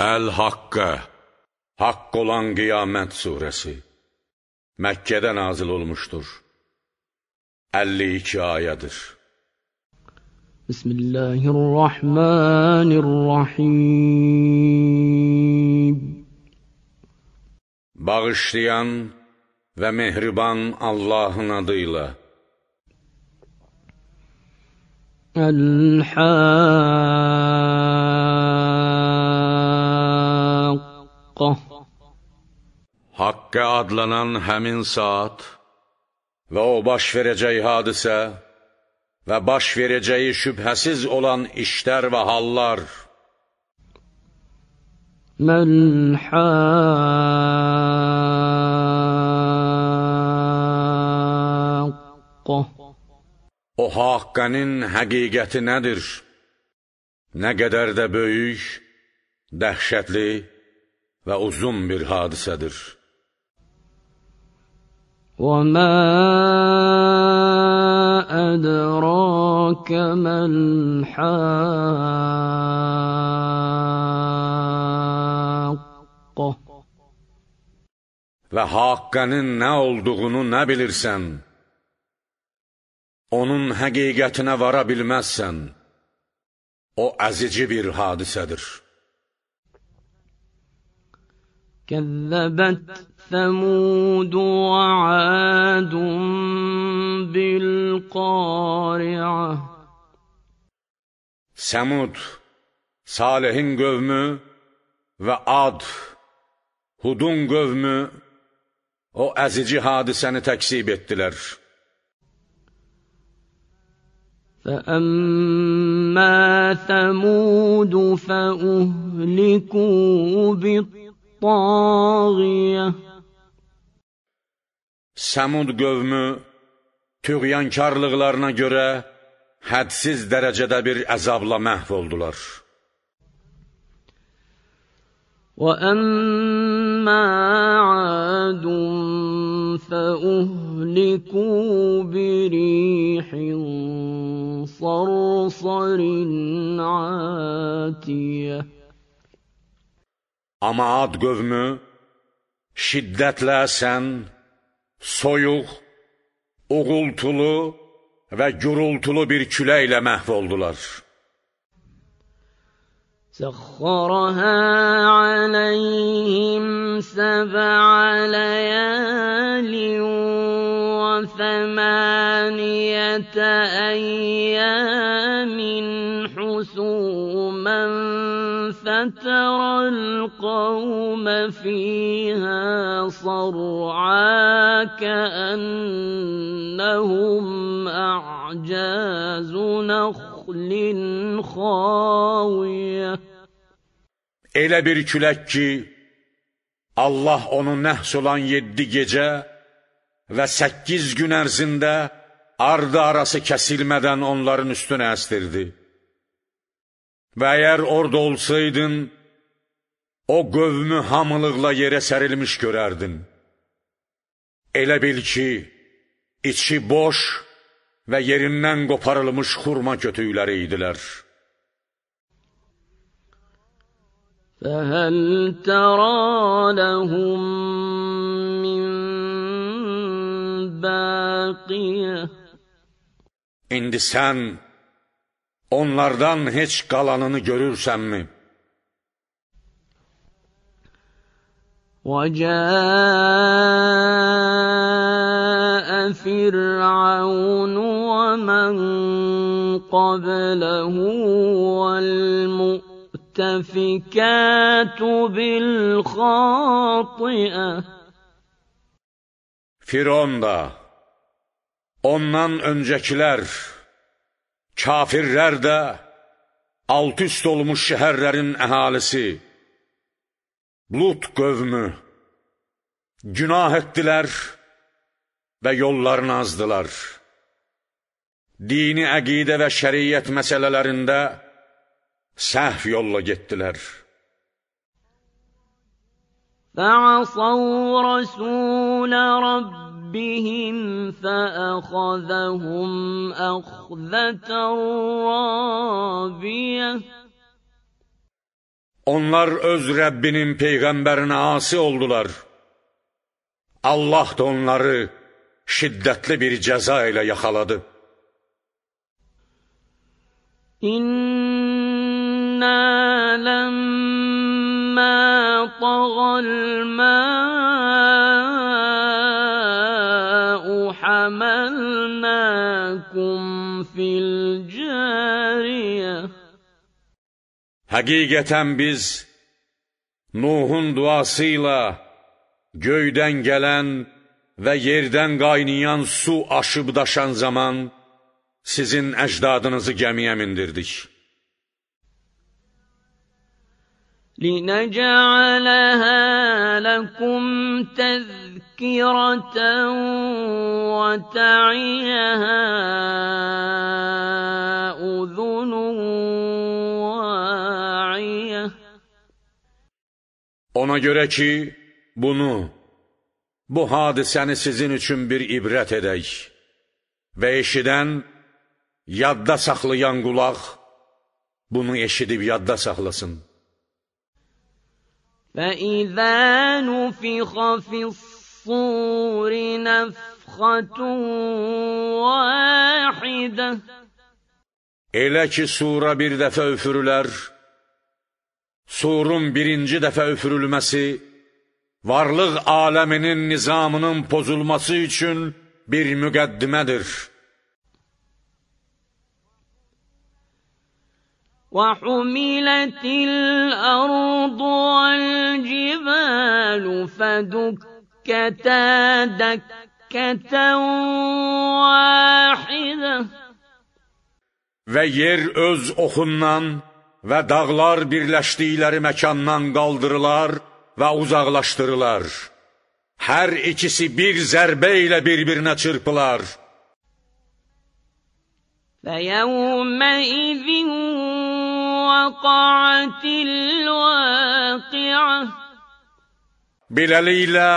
Əl-Haqqə, Haqq olan Qiyamət Suresi Məkkədə nazil olmuşdur. 52 ayədir. Bismillahirrahmanirrahim Bağışlayan ve mehriban Allahın adıyla El-Haq haqqah. Haqqə adlanan həmin saat və o baş verəcək hadisə və baş verəcəyi şübhəsiz olan işlər və hallar. Mən haqqah. O haqqənin həqiqəti nədir? Nə qədər də böyük, dəhşətli, və uzun bir hadisədir. وَمَا أَدْرَاكَ مَا الْحَاقَّةُ Və haqqənin nə olduğunu nə bilirsən, onun həqiqətinə vara bilməzsən, o əzici bir hadisədir. كذبت ثمود وعاد بالقارعة Semud, Salih'in gövmü və Ad, Hudun gövmü o əzici hadisəni təksib etdilər. فَأَمَّا ثَمُودُ فَأُهْلِكُوا بِالطَّاغُوتِ الطاغية Samud qövmü tüğyankarlıqlarına görə hədsiz dərəcədə bir əzabla məhv oldular. وَأَمَّا عَادٌ فَأُهْلِكُوا بِرِيحٍ صَرْصَرٍ عَاتِيَةٍ Amma ad qövmü şiddətlə əsən, soyuq, uğultulu və gürültülü bir küləklə məhv oldular. سخرها عليهم سبع ليال وثمانية أيام حسنا فترى القوم فيها صرعا كأنهم أعجاز نخل خاوية Elə bir külək ki, Allah onu nəhs olan yeddi gecə və səkkiz gün ərzində ardı arası kəsilmədən onların üstünə əstirdi. Və əgər orada olsaydın, o qövmü hamılıqla yerə sərilmiş görərdin. Elə bil ki, içi boş və yerindən qoparılmış xurma kötüyləri idilər. فَهَلْ تَرَى لَهُمْ مِنْ بَاقِيَةٍ İndi sən onlardan heç qalanını görürsənmi? وَجَاءَ فِرْعَوْنُ وَمَنْ قَبْلَهُ وَالْمُؤْتَفِكَاتُ بِالْخَاطِئَةِ Firon da, ondan öncekiler, Kafirlər də alt üst olmuş şehirlerin əhalisi, Lut qövmü, günah ettiler ve yollarını azdılar. Dini əqidə ve şeriyet meselelerinde səhv yolla getdilər. فَعَصَوْا رَسُولَ رَبِّ ربهم فأخذهم أخذة رابية Onlar öz Rabbinin peygamberine asi oldular. Allah da onları şiddetli bir ceza ile yakaladı. İnna lemma tagal ma لكم في الجارية Həqiqətən biz Nuhun duası ilə göydən gələn və yerdən qaynayan su aşıb daşan zaman sizin əcdadınızı gəmiyə mindirdik. لِنَجَعَلَهَا لَكُمْ تَذْكِرَةً تذكرة وتعيها أذن واعية Ona görə ki, bunu, bu hadisəni sizin üçün bir ibrət edək və eşidən, yadda saxlayan qulaq bunu eşidib yadda saxlasın. فَإِذَا نُفِخَ فِي الصور نفخة واحدة Elə ki, sura bir dəfə üfürülər, surun birinci dəfə üfürülməsi, varlıq aləminin nizamının pozulması üçün bir müqəddimədir. وحملت الأرض والجبال فدكت دكتا دكة واحدة Və yer öz oxundan və dağlar birləşdikləri məkandan qaldırılar və uzaqlaşdırılar. Hər ikisi bir zərbə ilə bir-birinə çırpılar. فَيَوْمَئِذٍ وَقَعَتِ الْوَاقِعَةِ Beləliklə,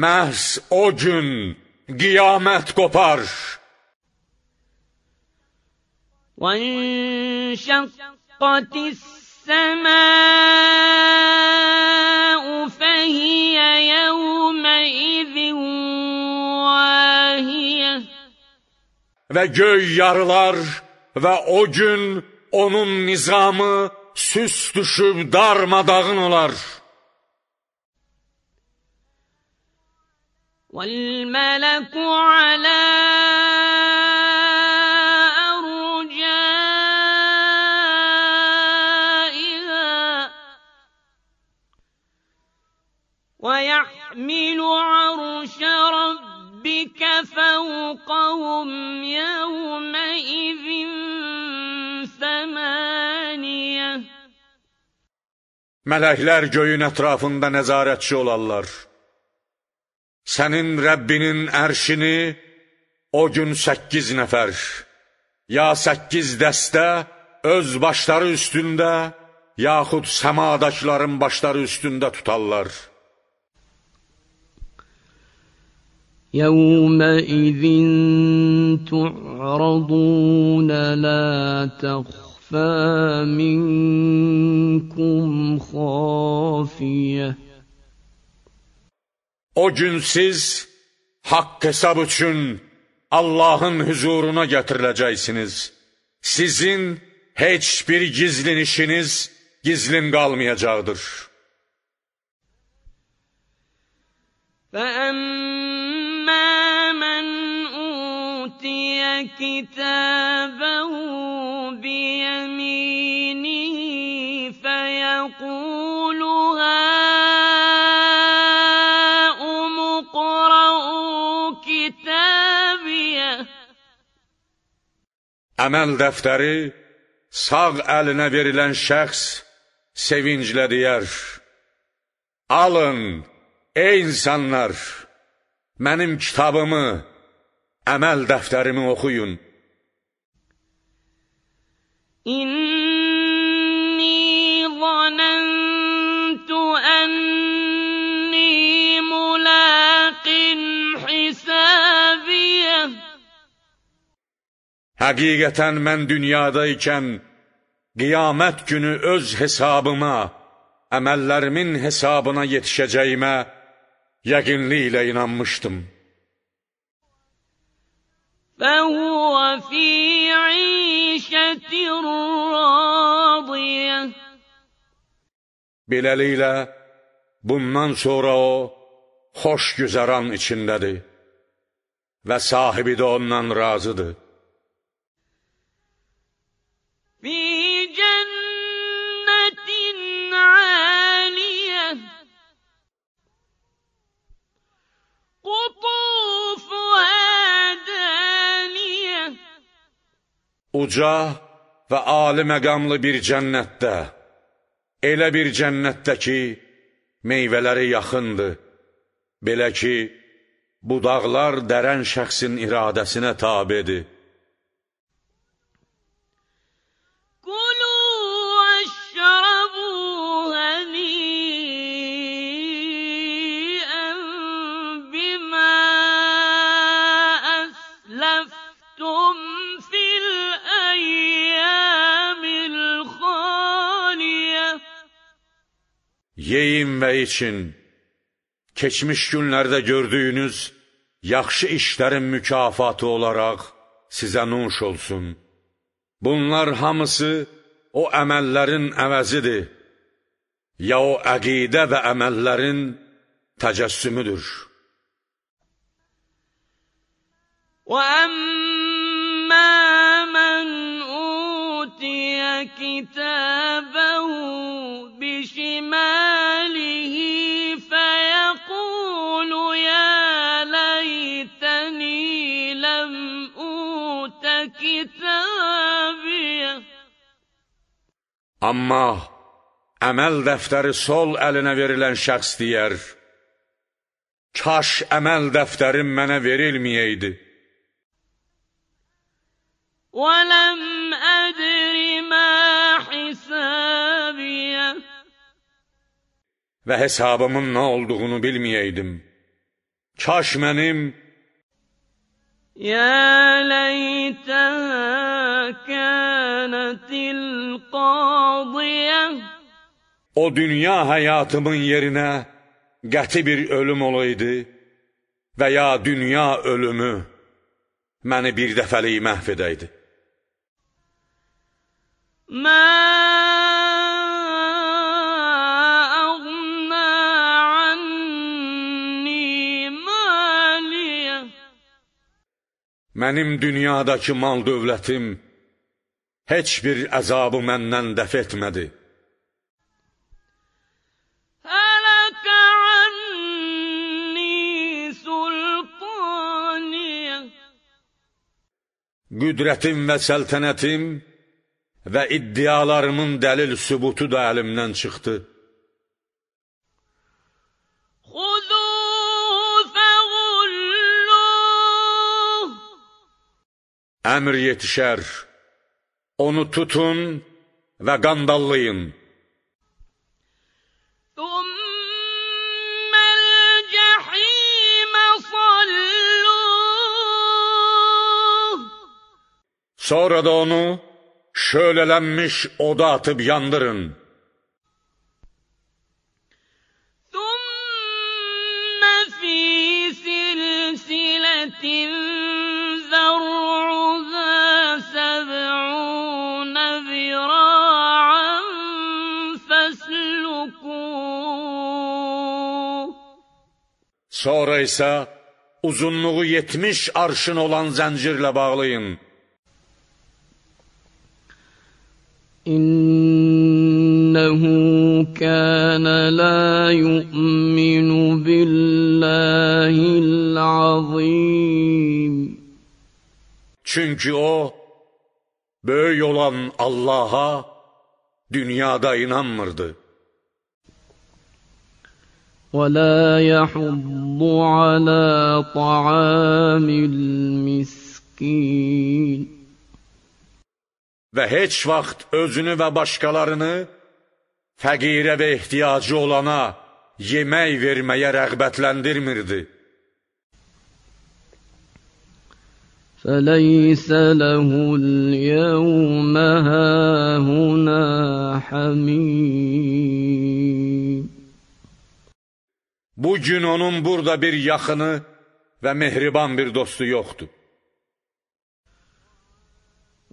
məhz o gün qiyamət qopar. وانشقت السماء فهي يومئذ واهية Və göy yarılar və o gün onun nizamı süs düşüb darmadağın olar. والملك على أرجائها ويحمل عرش ربك فوقهم يومئذ ثمانية Mələklər göyün ətrafında nəzarətçi olarlar. Sənin Rəbbinin ərşini o gün səkkiz nəfər, ya səkkiz dəstə öz başları üstündə, yaxud səmadakıların başları üstündə tutarlar. يَوْمَئِذٍ تُعْرَضُونَ لَا تَخْفَى مِنْكُمْ خَافِيَةٌ o gün siz hak hesab üçün Allahın huzuruna gətiriləcəksiniz. Sizin hiçbir gizlin işiniz gizlin kalmayacaktır. فَأَمَّا مَنْ أُوتِيَ كِتَابَهُ بِيَمِينِهِ فَيَقُولُ əməl dəftəri sağ əlinə verilən şəxs sevinclə deyər, Alın, ey insanlar, mənim kitabımı, əməl dəftərimi oxuyun. İnna Həqiqətən mən dünyada ikən, qiyamət günü öz hesabıma, əməllərimin hesabına yetişəcəyimə yəqinliklə inanmışdım. فَهُوَ فِي عِيشَةٍ رَاضِيَةٍ Beləliklə, bundan sonra o, xoş güzəran içindədir və sahibi də ondan razıdır. uca və ali məqamlı bir cənnətdə, elə bir cənnətdə ki, meyvələri yaxındır, belə ki, budaqlar dərən şəxsin iradəsinə tabedir. Yeyin ve için. Keçmiş günlərdə gördüyünüz yaxşı işlərin mükafatı olaraq sizə nuş olsun. Bunlar hamısı o əməllərin əvəzidir. Ya o əqidə və əməllərin təcəssümüdür. وَأَمَّا مَنْ أُوتِيَ كِتَابَهُ Amma əməl dəftəri sol əlinə verilən şəxs deyər, Kaş əməl dəftərim mənə verilməyəydi. وَلَمْ أَدْرِ مَا حِسَابِيَ Və hesabımın nə olduğunu bilməyəydim. Kaş mənim ya ليتها كانت القاضية O dünya hayatımın yerine qəti bir ölüm olaydı Veya dünya ölümü məni bir dəfəlik məhv edəydi. Mən Mənim dünyadakı mal-dövlətim heç bir əzabı məndən dəf etmədi. Qüdrətim və səltənətim və iddialarımın dəlil sübutu da əlimdən çıxdı. Əmr yetişər, onu tutun və qandallayın. Sonra da onu şölelenmiş oda atıp yandırın. ثُمَّ فِي سِلْسِلَةٍ Sonra ise uzunluğu yetmiş arşın olan zincirle bağlayın. İnnehu kana la yu'minu billahil azim. Çünkü o böyük olan Allah'a dünyada inanmırdı. ولا يحض على طعام المسكين Və heç vaxt özünü və başqalarını fəqirə və ehtiyacı olana yemək verməyə rəğbətləndirmirdi. فَلَيْسَ لَهُ الْيَوْمَ هَاهُنَا حَمِيمٌ Bugün onun burada bir yakını ve mehriban bir dostu yoktu.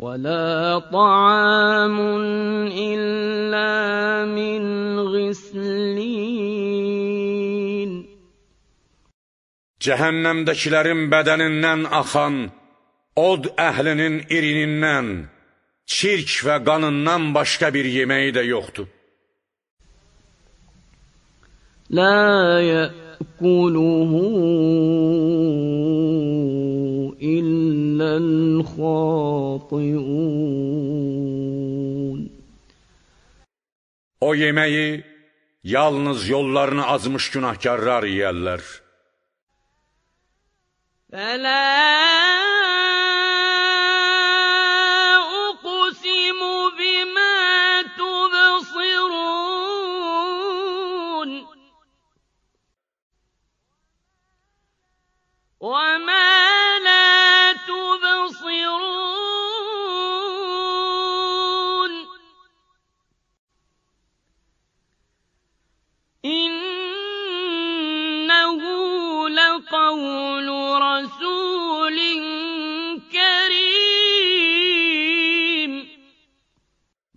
وَلَا طَعَامٌ إِلَّا مِنْ غِسْلِينَ Cehennemdekilerin bedeninden akan, od əhlinin irininden, çirk ve qanından başka bir yemeği de yoktu. لا يأكله إلا الخاطئون O yeməyi yalnız yollarını azmış günahkarlar yeyərlər. Fələ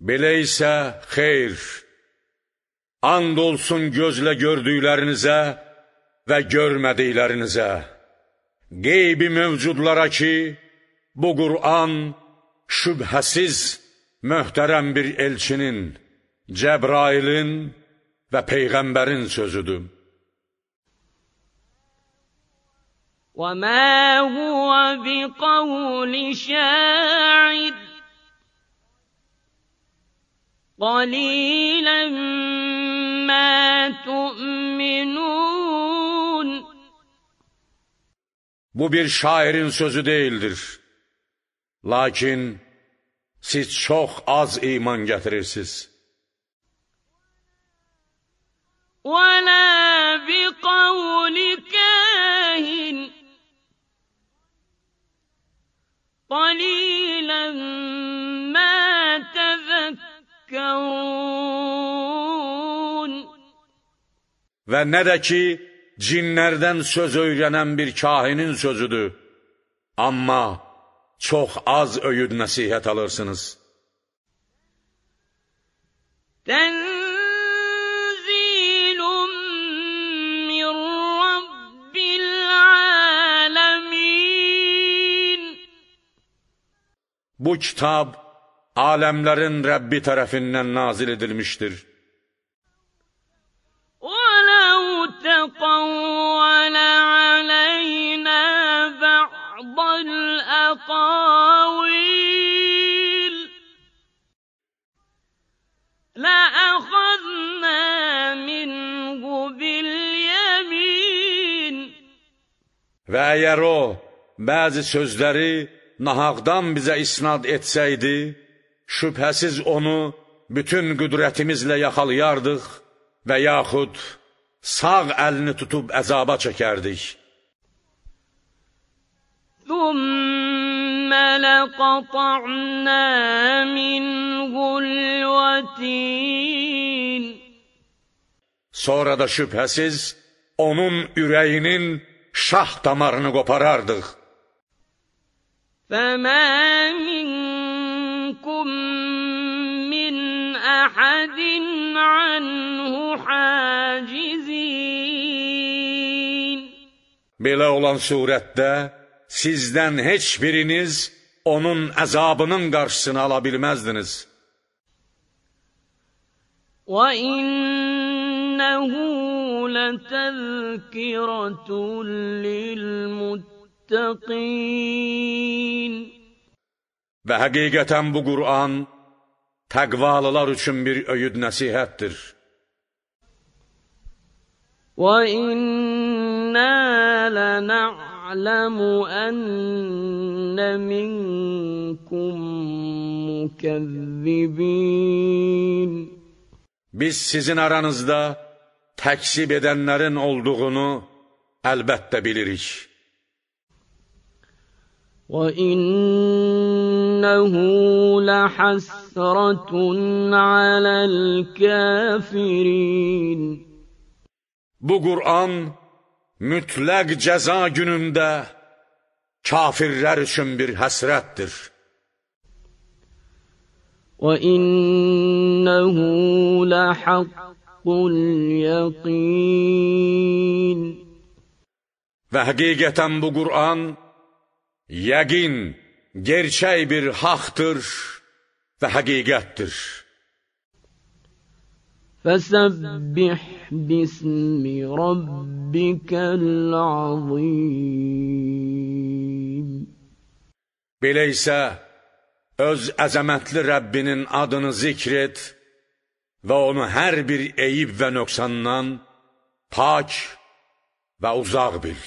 Belə isə xeyr, and olsun gözlə gördüklərinizə və görmədiklərinizə, qeybi mövcudlara ki, bu Qur'an şübhəsiz möhtərəm bir elçinin, Cəbrailin və Peyğəmbərin sözüdür. وَمَا هُوَ بِقَوْلِ شَاعِرٍ قليلا ما تؤمنون Bu bir şairin sözü değildir. Lakin siz çok az iman getirirsiniz. وَلَا بِقَوْلِ كَاهِنٍ قَلِيلًا مَا Və nə də ki, cinlərdən söz öyrənən bir kahinin sözüdür. Amma çox az öyüd nəsihət alırsınız. Tənzilun Bu kitab alemlerin Rabbi tarafından nazil edilmiştir. Ve eğer o bazı sözleri nahaktan bize isnat etseydi, Şüphesiz onu bütün güdretimizle yaxalayardıq və yaxud sağ elini tutup azaba çekerdik. ثُمَّ لَقَطَعْنَا مِنْهُ الْوَتِينَ Sonra da şüphesiz onun ürəyinin şah damarını koparardık. فَمَا مِنْ أحد عنه حاجزين Belə olan surətdə sizdən heç biriniz onun əzabının qarşısını ala bilməzdiniz. وَإِنَّهُ لَتَذْكِرَةٌ لِلْمُتَّقِينَ Və həqiqətən bu Qur'an təqvalılar üçün bir öyüd nəsihətdir. وَإِنَّا لَنَعْلَمُ أَنَّ مِنْكُمْ مُكَذِّبِينَ Biz sizin aranızda təksib edənlərin olduğunu əlbəttə bilirik. وَإِنَّهُ لَحَسْنَ حسرة على الكافرين Bu Kur'an mütlak ceza gününde kafirler için bir həsrətdir. وَإِنَّهُ لَحَقُّ الْيَقِينِ Və həqiqətən bu Kur'an, yakin gerçək bir haktır. və həqiqətdir. Fəsəbbih bismi rabbikəl-azim. Belə isə öz əzəmətli Rəbbinin adını zikr et və onu hər bir eyib və nöqsandan pak və uzaq bil.